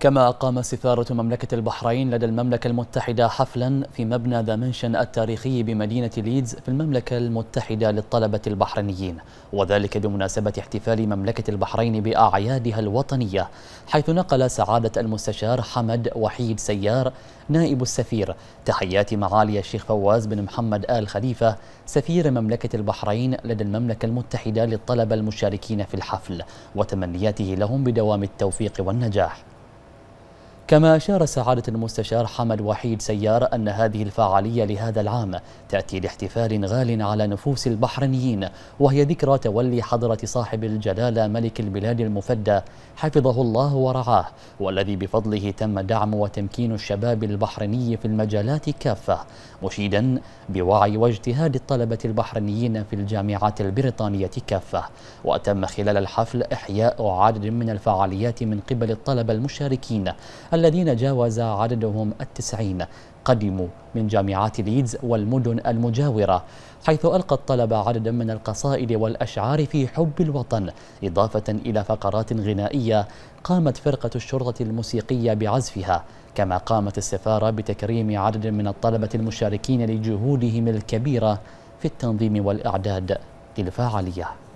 كما أقام سفارة مملكة البحرين لدى المملكة المتحدة حفلا في مبنى ذا منشن التاريخي بمدينة ليدز في المملكة المتحدة للطلبة البحرينيين وذلك بمناسبة احتفال مملكة البحرين بأعيادها الوطنية حيث نقل سعادة المستشار حمد وحيد سيار نائب السفير تحيات معالي الشيخ فواز بن محمد آل خليفة سفير مملكة البحرين لدى المملكة المتحدة للطلبة المشاركين في الحفل وتمنياته لهم بدوام التوفيق والنجاح كما أشار سعادة المستشار حمد وحيد سيار أن هذه الفعالية لهذا العام تأتي لاحتفال غال على نفوس البحرينيين وهي ذكرى تولي حضرة صاحب الجلالة ملك البلاد المفدى حفظه الله ورعاه والذي بفضله تم دعم وتمكين الشباب البحريني في المجالات كافة مشيدا بوعي واجتهاد الطلبة البحرينيين في الجامعات البريطانية كافة وتم خلال الحفل إحياء عدد من الفعاليات من قبل الطلبة المشاركين الذين جاوز عددهم التسعين قدموا من جامعات ليدز والمدن المجاورة حيث ألقى الطلبة عددا من القصائد والأشعار في حب الوطن إضافة إلى فقرات غنائية قامت فرقة الشرطة الموسيقية بعزفها كما قامت السفارة بتكريم عدد من الطلبة المشاركين لجهودهم الكبيرة في التنظيم والإعداد للفعالية